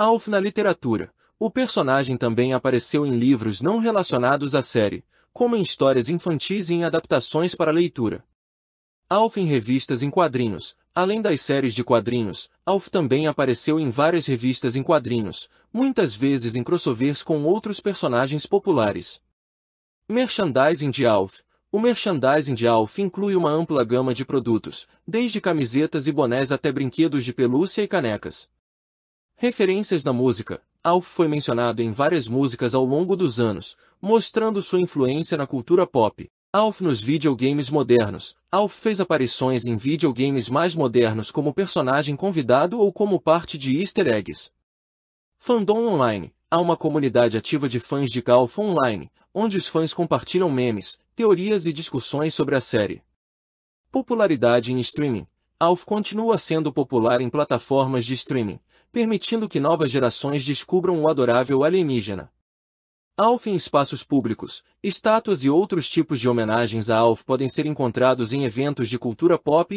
Alf na literatura. O personagem também apareceu em livros não relacionados à série, como em histórias infantis e em adaptações para leitura. Alf em revistas em quadrinhos. Além das séries de quadrinhos, Alf também apareceu em várias revistas em quadrinhos, muitas vezes em crossovers com outros personagens populares. Merchandising de Alf o merchandising de Alf inclui uma ampla gama de produtos, desde camisetas e bonés até brinquedos de pelúcia e canecas. Referências da música. Alf foi mencionado em várias músicas ao longo dos anos, mostrando sua influência na cultura pop. Alf nos videogames modernos. Alf fez aparições em videogames mais modernos como personagem convidado ou como parte de easter eggs. Fandom Online. Há uma comunidade ativa de fãs de Alf Online, onde os fãs compartilham memes, teorias e discussões sobre a série. Popularidade em streaming. Alf continua sendo popular em plataformas de streaming, permitindo que novas gerações descubram o adorável alienígena. Alf em espaços públicos, estátuas e outros tipos de homenagens a Alf podem ser encontrados em eventos de cultura pop e